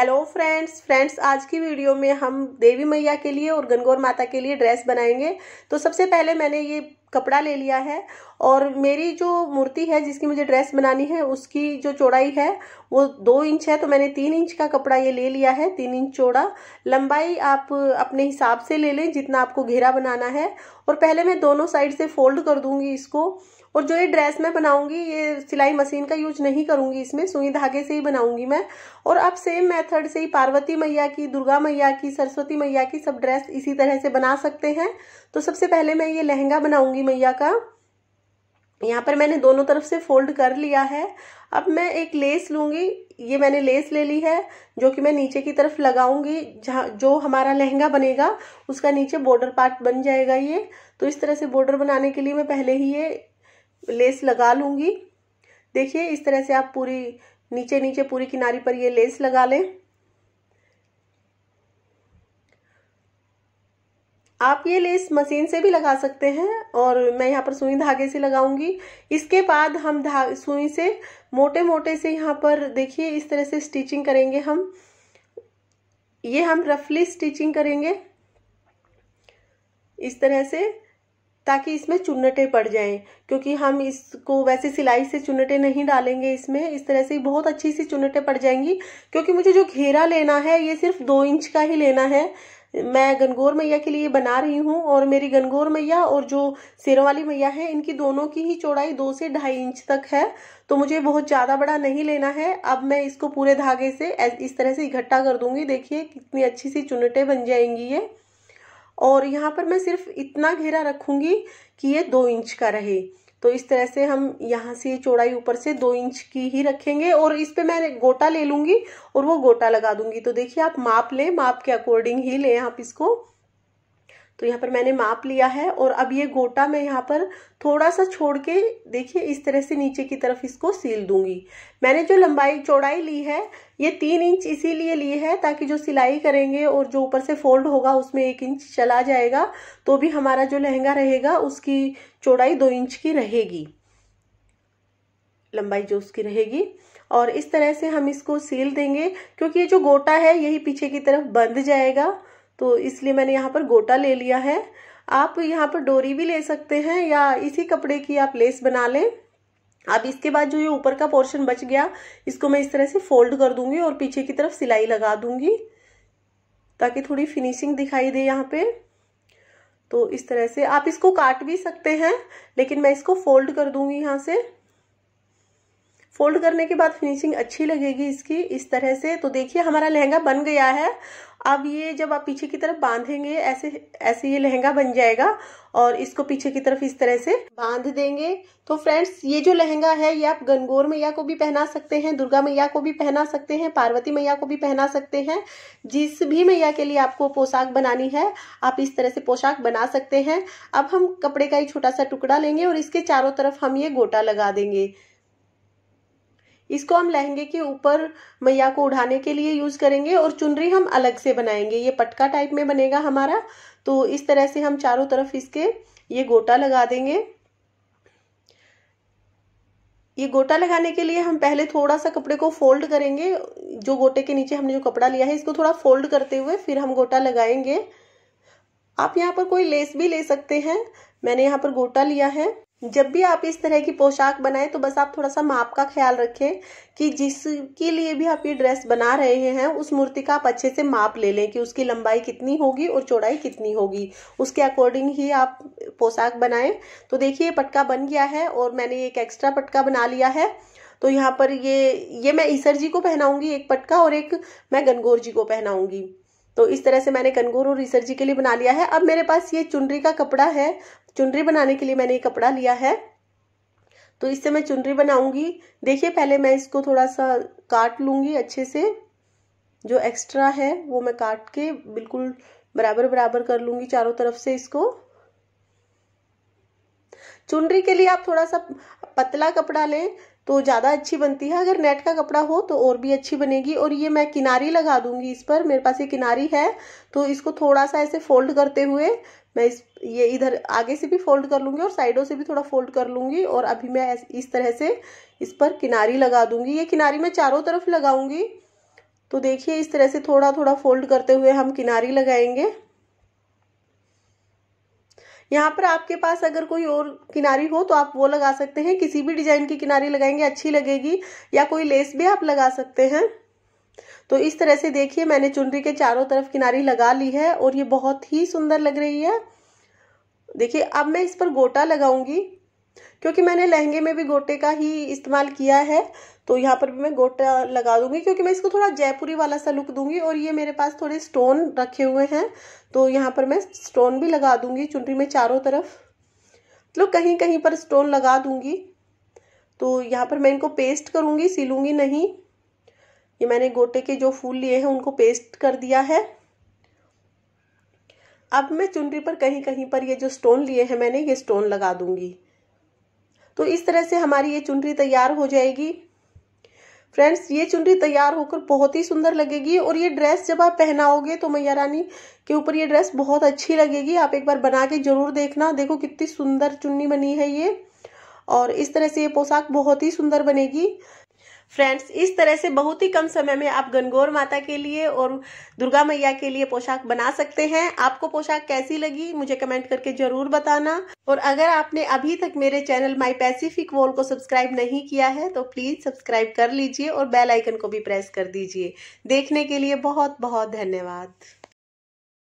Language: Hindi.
हेलो फ्रेंड्स फ्रेंड्स आज की वीडियो में हम देवी मैया के लिए और गनगौर माता के लिए ड्रेस बनाएंगे तो सबसे पहले मैंने ये कपड़ा ले लिया है और मेरी जो मूर्ति है जिसकी मुझे ड्रेस बनानी है उसकी जो चौड़ाई है वो दो इंच है तो मैंने तीन इंच का कपड़ा ये ले लिया है तीन इंच चौड़ा लंबाई आप अपने हिसाब से ले लें जितना आपको घेरा बनाना है और पहले मैं दोनों साइड से फोल्ड कर दूंगी इसको और जो ये ड्रेस मैं बनाऊंगी ये सिलाई मशीन का यूज नहीं करूंगी इसमें सुई धागे से ही बनाऊंगी मैं और अब सेम मेथड से ही पार्वती मैया की दुर्गा मैया की सरस्वती मैया की सब ड्रेस इसी तरह से बना सकते हैं तो सबसे पहले मैं ये लहंगा बनाऊंगी मैया का यहाँ पर मैंने दोनों तरफ से फोल्ड कर लिया है अब मैं एक लेस लूंगी ये मैंने लेस ले ली है जो कि मैं नीचे की तरफ लगाऊंगी जहाँ जो हमारा लहंगा बनेगा उसका नीचे बॉर्डर पार्ट बन जाएगा ये तो इस तरह से बॉर्डर बनाने के लिए मैं पहले ही ये लेस लगा लूँगी देखिए इस तरह से आप पूरी नीचे नीचे पूरी किनारी पर ये लेस लगा लें आप ये लेस मशीन से भी लगा सकते हैं और मैं यहाँ पर सुई धागे से लगाऊंगी इसके बाद हम धा सुई से मोटे मोटे से यहाँ पर देखिए इस तरह से स्टिचिंग करेंगे हम ये हम रफली स्टिचिंग करेंगे इस तरह से ताकि इसमें चुन्नटे पड़ जाएं क्योंकि हम इसको वैसे सिलाई से चुन्नटे नहीं डालेंगे इसमें इस तरह से बहुत अच्छी सी चुन्नटे पड़ जाएंगी क्योंकि मुझे जो घेरा लेना है ये सिर्फ दो इंच का ही लेना है मैं गनगौर मैया के लिए बना रही हूँ और मेरी गनगौर मैया और जो शेरवाली मैया है इनकी दोनों की ही चौड़ाई दो से ढाई इंच तक है तो मुझे बहुत ज़्यादा बड़ा नहीं लेना है अब मैं इसको पूरे धागे से इस तरह से इकट्ठा कर दूंगी देखिए कितनी अच्छी सी चुनटे बन जाएंगी ये और यहाँ पर मैं सिर्फ इतना घेरा रखूँगी कि ये दो इंच का रहे तो इस तरह से हम यहाँ से चौड़ाई ऊपर से दो इंच की ही रखेंगे और इस पे मैं गोटा ले लूँगी और वो गोटा लगा दूंगी तो देखिए आप माप लें माप के अकॉर्डिंग ही लें आप इसको तो यहाँ पर मैंने माप लिया है और अब ये गोटा मैं यहाँ पर थोड़ा सा छोड़ के देखिए इस तरह से नीचे की तरफ इसको सील दूंगी मैंने जो लंबाई चौड़ाई ली है ये तीन इंच इसीलिए ली है ताकि जो सिलाई करेंगे और जो ऊपर से फोल्ड होगा उसमें एक इंच चला जाएगा तो भी हमारा जो लहंगा रहेगा उसकी चौड़ाई दो इंच की रहेगी लंबाई जो उसकी रहेगी और इस तरह से हम इसको सील देंगे क्योंकि ये जो गोटा है यही पीछे की तरफ बंद जाएगा तो इसलिए मैंने यहाँ पर गोटा ले लिया है आप यहाँ पर डोरी भी ले सकते हैं या इसी कपड़े की आप लेस बना लें अब इसके बाद जो ये ऊपर का पोर्शन बच गया इसको मैं इस तरह से फोल्ड कर दूंगी और पीछे की तरफ सिलाई लगा दूंगी ताकि थोड़ी फिनिशिंग दिखाई दे यहाँ पे तो इस तरह से आप इसको काट भी सकते हैं लेकिन मैं इसको फोल्ड कर दूंगी यहाँ से फोल्ड करने के बाद फिनिशिंग अच्छी लगेगी इसकी इस तरह से तो देखिए हमारा लहंगा बन गया है अब ये जब आप पीछे की तरफ बांधेंगे ऐसे ऐसे ये लहंगा बन जाएगा और इसको पीछे की तरफ इस तरह से बांध देंगे तो फ्रेंड्स ये जो लहंगा है ये आप गनगौर मैया को भी पहना सकते हैं दुर्गा मैया को भी पहना सकते हैं पार्वती मैया को भी पहना सकते हैं जिस भी मैया के लिए आपको पोशाक बनानी है आप इस तरह से पोशाक बना सकते हैं अब हम कपड़े का एक छोटा सा टुकड़ा लेंगे और इसके चारों तरफ हम ये गोटा लगा देंगे इसको हम लहंगे के ऊपर मैया को उड़ाने के लिए यूज करेंगे और चुनरी हम अलग से बनाएंगे ये पटका टाइप में बनेगा हमारा तो इस तरह से हम चारों तरफ इसके ये गोटा लगा देंगे ये गोटा लगाने के लिए हम पहले थोड़ा सा कपड़े को फोल्ड करेंगे जो गोटे के नीचे हमने जो कपड़ा लिया है इसको थोड़ा फोल्ड करते हुए फिर हम गोटा लगाएंगे आप यहाँ पर कोई लेस भी ले सकते हैं मैंने यहाँ पर गोटा लिया है जब भी आप इस तरह की पोशाक बनाएं तो बस आप थोड़ा सा माप का ख्याल रखें कि जिसके लिए भी आप ये ड्रेस बना रहे हैं उस मूर्ति का आप अच्छे से माप ले लें कि उसकी लंबाई कितनी होगी और चौड़ाई कितनी होगी उसके अकॉर्डिंग ही आप पोशाक बनाएं तो देखिए ये पटका बन गया है और मैंने एक एक्स्ट्रा पटका बना लिया है तो यहाँ पर ये ये मैं ईसर जी को पहनाऊंगी एक पटका और एक मैं गनगोर जी को पहनाऊंगी तो इस तरह से मैंने कनगोर और रिसर्जी जी के लिए बना लिया है अब मेरे पास ये चुनरी का कपड़ा है चुनरी बनाने के लिए मैंने ये कपड़ा लिया है तो इससे मैं चुनरी बनाऊंगी देखिए पहले मैं इसको थोड़ा सा काट लूंगी अच्छे से जो एक्स्ट्रा है वो मैं काट के बिल्कुल बराबर बराबर कर लूंगी चारों तरफ से इसको चुनरी के लिए आप थोड़ा सा पतला कपड़ा लें तो ज़्यादा अच्छी बनती है अगर नेट का कपड़ा हो तो और भी अच्छी बनेगी और ये मैं किनारी लगा दूंगी इस पर मेरे पास ये किनारी है तो इसको थोड़ा सा ऐसे फोल्ड करते हुए मैं इस ये इधर आगे से भी फोल्ड कर लूँगी और साइडों से भी थोड़ा फोल्ड कर लूँगी और अभी मैं इस तरह से इस पर किनारी लगा दूँगी ये किनारी मैं चारों तरफ लगाऊँगी तो देखिए इस तरह से थोड़ा थोड़ा फोल्ड करते हुए हम किनारी लगाएंगे यहाँ पर आपके पास अगर कोई और किनारी हो तो आप वो लगा सकते हैं किसी भी डिजाइन की किनारी लगाएंगे अच्छी लगेगी या कोई लेस भी आप लगा सकते हैं तो इस तरह से देखिए मैंने चुनरी के चारों तरफ किनारी लगा ली है और ये बहुत ही सुंदर लग रही है देखिए अब मैं इस पर गोटा लगाऊंगी क्योंकि मैंने लहंगे में भी गोटे का ही इस्तेमाल किया है तो यहाँ पर भी मैं गोटा लगा दूंगी क्योंकि मैं इसको थोड़ा जयपुरी वाला सा लुक दूंगी और ये मेरे पास थोड़े स्टोन रखे हुए हैं तो यहाँ पर मैं स्टोन भी लगा दूंगी चुनरी में चारों तरफ मतलब कहीं कहीं पर स्टोन लगा दूंगी तो यहाँ पर मैं इनको पेस्ट करूँगी सिलूँगी नहीं ये मैंने गोटे के जो फूल लिए हैं उनको पेस्ट कर दिया है अब मैं चुनरी पर कहीं कहीं पर ये जो स्टोन लिए हैं मैंने ये स्टोन लगा दूंगी तो इस तरह से हमारी ये चुनरी तैयार हो जाएगी फ्रेंड्स ये चुनरी तैयार होकर बहुत ही सुंदर लगेगी और ये ड्रेस जब आप पहनाओगे तो मैया रानी के ऊपर ये ड्रेस बहुत अच्छी लगेगी आप एक बार बना के जरूर देखना देखो कितनी सुंदर चुन्नी बनी है ये और इस तरह से ये पोशाक बहुत ही सुंदर बनेगी फ्रेंड्स इस तरह से बहुत ही कम समय में आप गनगौर माता के लिए और दुर्गा मैया के लिए पोशाक बना सकते हैं आपको पोशाक कैसी लगी मुझे कमेंट करके जरूर बताना और अगर आपने अभी तक मेरे चैनल माई पैसिफिक वॉल को सब्सक्राइब नहीं किया है तो प्लीज सब्सक्राइब कर लीजिए और बेल आइकन को भी प्रेस कर दीजिए देखने के लिए बहुत बहुत धन्यवाद